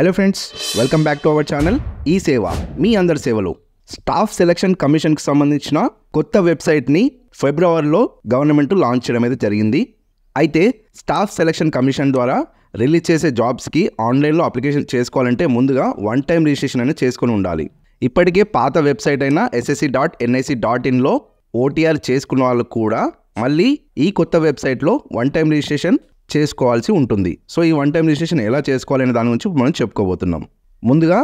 Hello friends welcome back to our channel ఈ సేవ మీ అందరి సేవలు స్టాఫ్ సెలక్షన్ కమిషన్కి సంబంధించిన కొత్త వెబ్సైట్ని ఫిబ్రవరిలో గవర్నమెంట్ లాంచ్ చేయడం అయితే జరిగింది అయితే స్టాఫ్ సెలక్షన్ కమిషన్ ద్వారా రిలీజ్ చేసే జాబ్స్కి ఆన్లైన్లో అప్లికేషన్ చేసుకోవాలంటే ముందుగా వన్ టైం రిజిస్ట్రేషన్ అనేది చేసుకుని ఉండాలి ఇప్పటికే పాత వెబ్సైట్ అయిన ఎస్ఎస్సి డాట్ ఎన్ఐసి డాట్ ఇన్లో ఓటీఆర్ చేసుకున్న వాళ్ళకు కూడా మళ్ళీ ఈ కొత్త వెబ్సైట్లో వన్ టైం రిజిస్ట్రేషన్ చేసుకోవాల్సి ఉంటుంది సో ఈ వన్ టైం రిజిస్ట్రేషన్ ఎలా చేసుకోవాలి అనే దాని గురించి మనం చెప్పుకోబోతున్నాం ముందుగా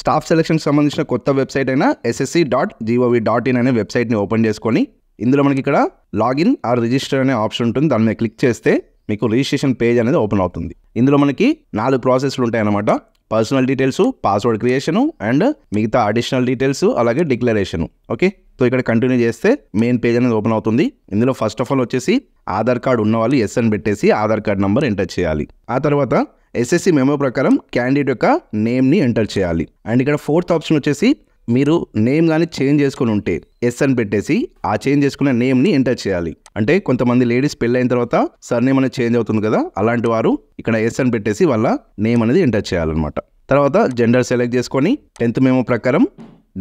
స్టాఫ్ సెలక్షన్కి సంబంధించిన కొత్త వెబ్సైట్ అయినా SSC dot GOV dot in అనే వెబ్సైట్ని ఓపెన్ చేసుకొని ఇందులో మనకి ఇక్కడ లాగిన్ ఆర్ రిజిస్టర్ అనే ఆప్షన్ ఉంటుంది దాని మీద క్లిక్ చేస్తే మీకు రిజిస్ట్రేషన్ పేజ్ అనేది ఓపెన్ అవుతుంది ఇందులో మనకి నాలుగు ప్రాసెస్లు ఉంటాయన్నమాట personal details password creation and మిగతా అడిషనల్ డీటెయిల్స్ అలాగే డిక్లరేషను ఓకే సో ఇక్కడ కంటిన్యూ చేస్తే మెయిన్ పేజ్ అనేది ఓపెన్ అవుతుంది ఇందులో ఫస్ట్ ఆఫ్ ఆల్ వచ్చేసి ఆధార్ కార్డు ఉన్న వాళ్ళు ఎస్ఎన్ పెట్టేసి ఆధార్ కార్డ్ నెంబర్ ఎంటర్ చేయాలి ఆ తర్వాత ఎస్ఎస్సి మెమో ప్రకారం క్యాండిడేట్ యొక్క నేమ్ని ఎంటర్ చేయాలి అండ్ ఇక్కడ ఫోర్త్ ఆప్షన్ వచ్చేసి మీరు నేమ్ కానీ చేంజ్ చేసుకుని ఉంటే ఎస్ అని పెట్టేసి ఆ చేంజ్ చేసుకున్న నేమ్ని ఎంటర్ చేయాలి అంటే కొంతమంది లేడీస్ పెళ్ళైన తర్వాత సర్నేమ్ అనేది చేంజ్ అవుతుంది కదా అలాంటి వారు ఇక్కడ ఎస్ అని పెట్టేసి వాళ్ళ నేమ్ అనేది ఎంటర్ చేయాలన్నమాట తర్వాత జెండర్ సెలెక్ట్ చేసుకొని టెన్త్ మేము ప్రకారం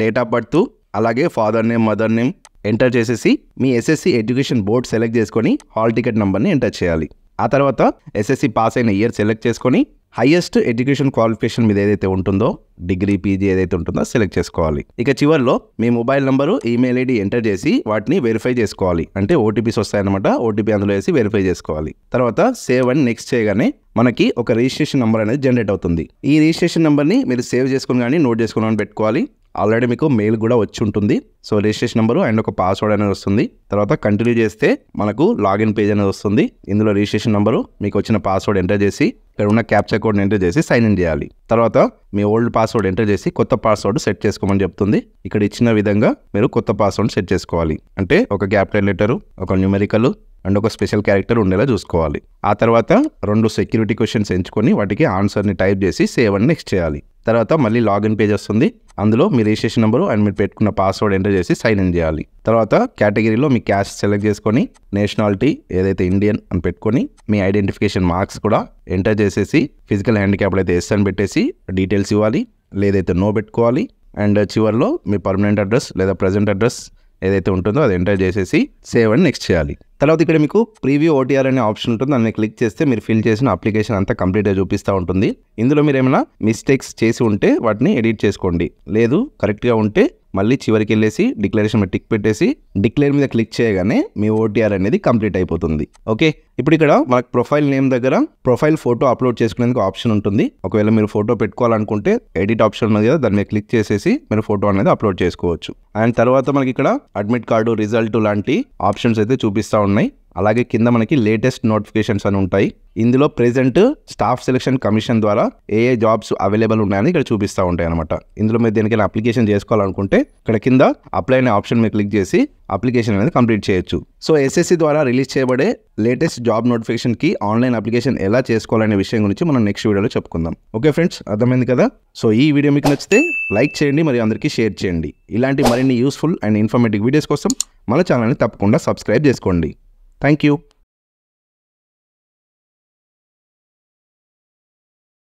డేట్ ఆఫ్ బర్త్ అలాగే father name mother name enter చేసేసి మీ ఎస్ఎస్సి ఎడ్యుకేషన్ బోర్డ్ సెలెక్ట్ చేసుకొని హాల్ టికెట్ నెంబర్ని ఎంటర్ చేయాలి ఆ తర్వాత ఎస్ఎస్సి పాస్ అయిన ఇయర్ సెలెక్ట్ చేసుకొని హయ్యెస్ట్ ఎడ్యుకేషన్ క్వాలిఫికేషన్ మీద ఏదైతే ఉంటుందో డిగ్రీ పీజీ ఏదైతే ఉంటుందో సెలెక్ట్ చేసుకోవాలి ఇక చివరిలో మీ mobile number email ID enter చేసి వాటిని వెరిఫై చేసుకోవాలి అంటే ఓటీపీస్ వస్తాయన్నమాట ఓటీపీ అందులో వేసి వెరిఫై చేసుకోవాలి తర్వాత సేవ్ అని నెక్స్ట్ చేయగానే మనకి ఒక రిజిస్ట్రేషన్ నెంబర్ అనేది జనరేట్ అవుతుంది ఈ రిజిస్ట్రేషన్ నెంబర్ని మీరు సేవ్ చేసుకుని కానీ నోట్ చేసుకుని పెట్టుకోవాలి ఆల్రెడీ మీకు మెయిల్ కూడా వచ్చి ఉంటుంది సో రిజిస్ట్రేషన్ నెంబర్ అండ్ ఒక పాస్వర్డ్ అనేది వస్తుంది తర్వాత కంటిన్యూ చేస్తే మనకు లాగిన్ పేజ్ అనేది వస్తుంది ఇందులో రిజిస్ట్రేషన్ నెంబరు మీకు వచ్చిన పాస్వర్డ్ ఎంటర్ చేసి ఇక్కడ ఉన్న క్యాప్చర్ కోడ్ని ఎంటర్ చేసి సైన్ ఇన్ చేయాలి తర్వాత మీ ఓల్డ్ పాస్వర్డ్ ఎంటర్ చేసి కొత్త పాస్వర్డ్ సెట్ చేసుకోమని చెప్తుంది ఇక్కడ ఇచ్చిన విధంగా మీరు కొత్త పాస్వర్డ్ సెట్ చేసుకోవాలి అంటే ఒక క్యాపిటల్ లెటరు ఒక న్యూమెరికల్ అండ్ ఒక స్పెషల్ క్యారెక్టర్ ఉండేలా చూసుకోవాలి ఆ తర్వాత రెండు సెక్యూరిటీ క్వశ్చన్స్ ఎంచుకొని వాటికి ఆన్సర్ని టైప్ చేసి సేవ్ అని నెక్స్ట్ చేయాలి తర్వాత మళ్ళీ లాగిన్ పేజ్ వస్తుంది అందులో మీ రిజిస్ట్రేషన్ నెంబరు అండ్ మీరు పెట్టుకున్న పాస్వర్డ్ ఎంటర్ చేసి సైన్ ఇన్ చేయాలి తర్వాత కేటగిరీలో మీ క్యాష్ సెలెక్ట్ చేసుకొని నేషనాలిటీ ఏదైతే ఇండియన్ అని పెట్టుకొని మీ ఐడెంటిఫికేషన్ మార్క్స్ కూడా ఎంటర్ చేసేసి ఫిజికల్ హ్యాండిక్యాప్ అయితే ఎస్ అని పెట్టేసి డీటెయిల్స్ ఇవ్వాలి లేదైతే నో పెట్టుకోవాలి అండ్ చివరిలో మీ పర్మనెంట్ అడ్రస్ లేదా ప్రజెంట్ అడ్రస్ ఏదైతే ఉంటుందో అది ఎంటర్ చేసేసి సేవ్ అని నెక్స్ట్ చేయాలి తర్వాత ఇక్కడ మీకు ప్రీవ్యూ ఓటీఆర్ అనే ఆప్షన్ ఉంటుంది దాన్ని క్లిక్ చేస్తే మీరు ఫిల్ చేసిన అప్లికేషన్ అంతా కంప్లీట్గా చూపిస్తూ ఉంటుంది ఇందులో మీరు ఏమైనా మిస్టేక్స్ చేసి ఉంటే వాటిని ఎడిట్ చేసుకోండి లేదు కరెక్ట్గా ఉంటే మళ్ళీ చివరికి వెళ్ళేసి డిక్లరేషన్ మీద టిక్ పెట్టేసి డిక్లేర్ మీద క్లిక్ చేయగానే మీ ఓటీఆర్ అనేది కంప్లీట్ అయిపోతుంది ఓకే ఇప్పుడు ఇక్కడ మనకు ప్రొఫైల్ నేమ్ దగ్గర ప్రొఫైల్ ఫోటో అప్లోడ్ చేసుకునేందుకు ఆప్షన్ ఉంటుంది ఒకవేళ మీరు ఫోటో పెట్టుకోవాలనుకుంటే ఎడిట్ ఆప్షన్ ఉన్నది కదా దాని మీద క్లిక్ చేసేసి మీరు ఫోటో అనేది అప్లోడ్ చేసుకోవచ్చు అండ్ తర్వాత మనకి ఇక్కడ అడ్మిట్ కార్డు రిజల్ట్ లాంటి ఆప్షన్స్ అయితే చూపిస్తూ ఉన్నాయి అలాగే కింద మనకి లేటెస్ట్ నోటిఫికేషన్స్ అని ఉంటాయి ఇందులో ప్రెజెంట్ స్టాఫ్ సెలెక్షన్ కమిషన్ ద్వారా ఏ ఏ జాబ్స్ అవైలబుల్ ఉన్నాయని ఇక్కడ చూపిస్తూ ఉంటాయి అనమాట ఇందులో మీరు దీనికైనా అప్లికేషన్ చేసుకోవాలనుకుంటే ఇక్కడ కింద అప్లై అనే ఆప్షన్ మీరు క్లిక్ చేసి అప్లికేషన్ అనేది కంప్లీట్ చేయొచ్చు సో ఎస్ఎస్సి ద్వారా రిలీజ్ చేయబడే లేటెస్ట్ జాబ్ నోటిఫికేషన్కి ఆన్లైన్ అప్లికేషన్ ఎలా చేసుకోవాలనే విషయం గురించి మనం నెక్స్ట్ వీడియోలో చెప్పుకుందాం ఓకే ఫ్రెండ్స్ అర్థమైంది కదా సో ఈ వీడియో మీకు నచ్చితే లైక్ చేయండి మరియు అందరికీ షేర్ చేయండి ఇలాంటి మరిన్ని యూస్ఫుల్ అండ్ ఇన్ఫర్మేటివ్ వీడియోస్ కోసం మన ఛానల్ని తప్పకుండా సబ్స్క్రైబ్ చేసుకోండి Thank you.